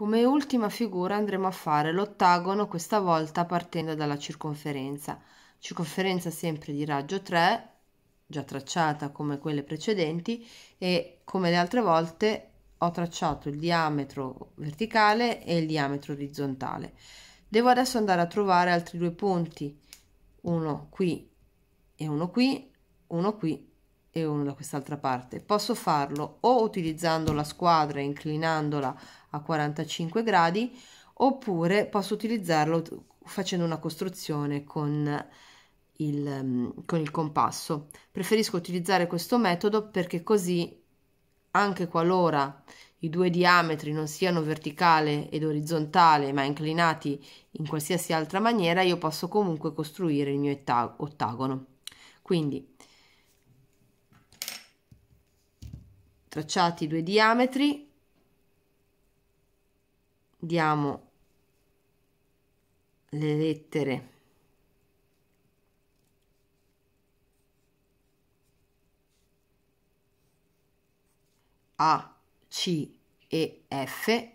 Come ultima figura andremo a fare l'ottagono, questa volta partendo dalla circonferenza. Circonferenza sempre di raggio 3, già tracciata come quelle precedenti, e come le altre volte ho tracciato il diametro verticale e il diametro orizzontale. Devo adesso andare a trovare altri due punti, uno qui e uno qui, uno qui e uno da quest'altra parte. Posso farlo o utilizzando la squadra inclinandola a 45 gradi oppure posso utilizzarlo facendo una costruzione con il, con il compasso. Preferisco utilizzare questo metodo perché così anche qualora i due diametri non siano verticale ed orizzontale ma inclinati in qualsiasi altra maniera, io posso comunque costruire il mio ottagono. Quindi tracciati due diametri diamo le lettere A, C e F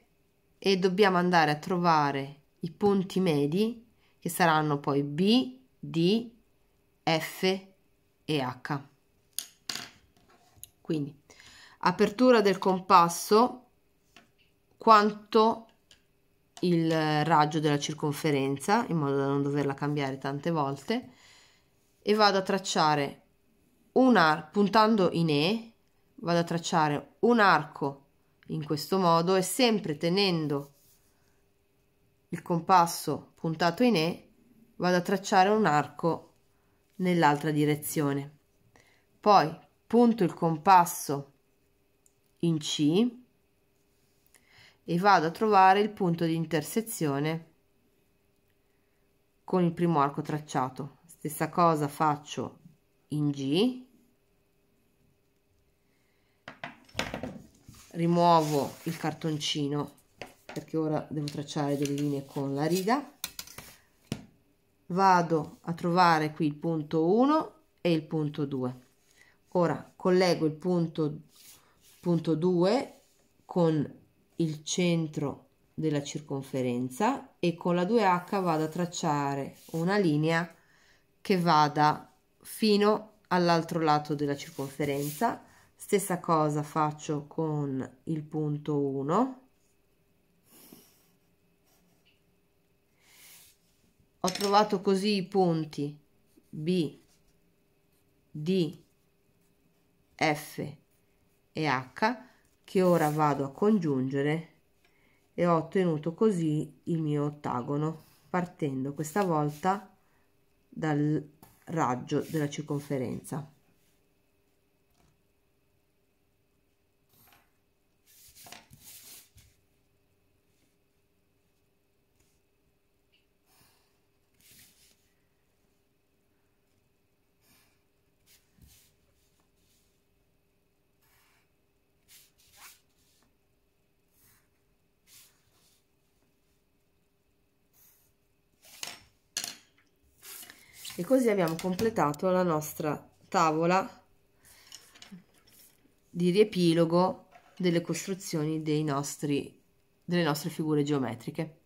e dobbiamo andare a trovare i punti medi che saranno poi B, D, F e H. Quindi apertura del compasso quanto il raggio della circonferenza in modo da non doverla cambiare tante volte e vado a tracciare un arco puntando in E vado a tracciare un arco in questo modo e sempre tenendo il compasso puntato in E vado a tracciare un arco nell'altra direzione poi punto il compasso in C e vado a trovare il punto di intersezione con il primo arco tracciato. Stessa cosa faccio in G, rimuovo il cartoncino perché ora devo tracciare delle linee con la riga. Vado a trovare qui il punto 1 e il punto 2. Ora collego il punto Punto 2 con il centro della circonferenza e con la 2H vado a tracciare una linea che vada fino all'altro lato della circonferenza. Stessa cosa faccio con il punto 1. Ho trovato così i punti B, D, F e H che ora vado a congiungere e ho ottenuto così il mio ottagono partendo questa volta dal raggio della circonferenza. e così abbiamo completato la nostra tavola di riepilogo delle costruzioni dei nostri, delle nostre figure geometriche.